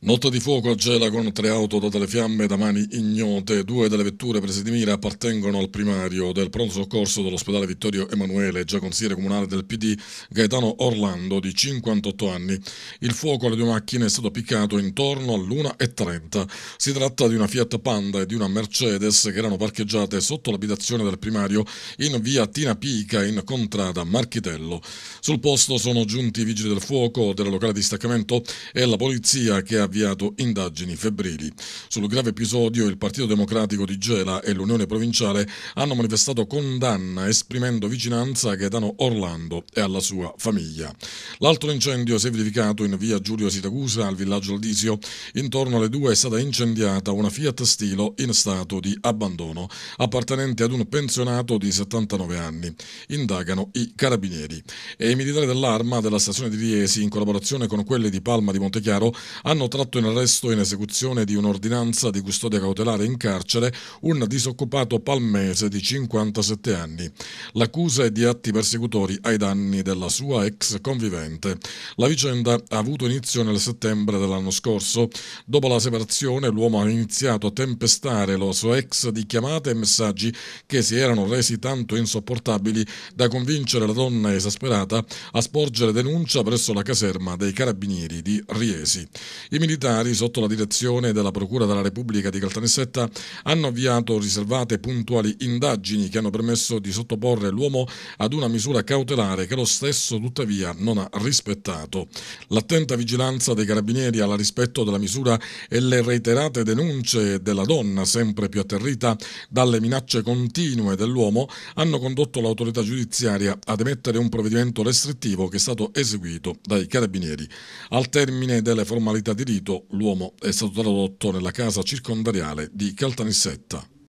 Notte di fuoco a Gela con tre auto date alle fiamme da mani ignote. Due delle vetture prese di mira appartengono al primario del pronto soccorso dell'ospedale Vittorio Emanuele, già consigliere comunale del PD Gaetano Orlando, di 58 anni. Il fuoco alle due macchine è stato piccato intorno all'1.30. Si tratta di una Fiat Panda e di una Mercedes che erano parcheggiate sotto l'abitazione del primario in via Tina Pica, in contrada Marchitello. Sul posto sono giunti i vigili del fuoco, della locale distaccamento e la polizia che ha avviato indagini febbrili. Sul grave episodio il Partito Democratico di Gela e l'Unione Provinciale hanno manifestato condanna esprimendo vicinanza a Gaetano Orlando e alla sua famiglia. L'altro incendio si è verificato in via Giulio Sitagusa al villaggio Aldisio. Intorno alle due è stata incendiata una Fiat Stilo in stato di abbandono appartenente ad un pensionato di 79 anni. Indagano i carabinieri e i militari dell'arma della stazione di Riesi in collaborazione con quelli di Palma di Montechiaro hanno tratto in arresto in esecuzione di un'ordinanza di custodia cautelare in carcere un disoccupato palmese di 57 anni. L'accusa è di atti persecutori ai danni della sua ex convivente. La vicenda ha avuto inizio nel settembre dell'anno scorso. Dopo la separazione l'uomo ha iniziato a tempestare la sua ex di chiamate e messaggi che si erano resi tanto insopportabili da convincere la donna esasperata a sporgere denuncia presso la caserma dei carabinieri di Riesi. I militari, sotto la direzione della Procura della Repubblica di Caltanissetta, hanno avviato riservate puntuali indagini che hanno permesso di sottoporre l'uomo ad una misura cautelare che lo stesso tuttavia non ha rispettato. L'attenta vigilanza dei carabinieri alla rispetto della misura e le reiterate denunce della donna, sempre più atterrita dalle minacce continue dell'uomo, hanno condotto l'autorità giudiziaria ad emettere un provvedimento restrittivo che è stato eseguito dai carabinieri. Al termine delle formalità di rito, ferito, l'uomo è stato tradotto nella casa circondariale di Caltanissetta.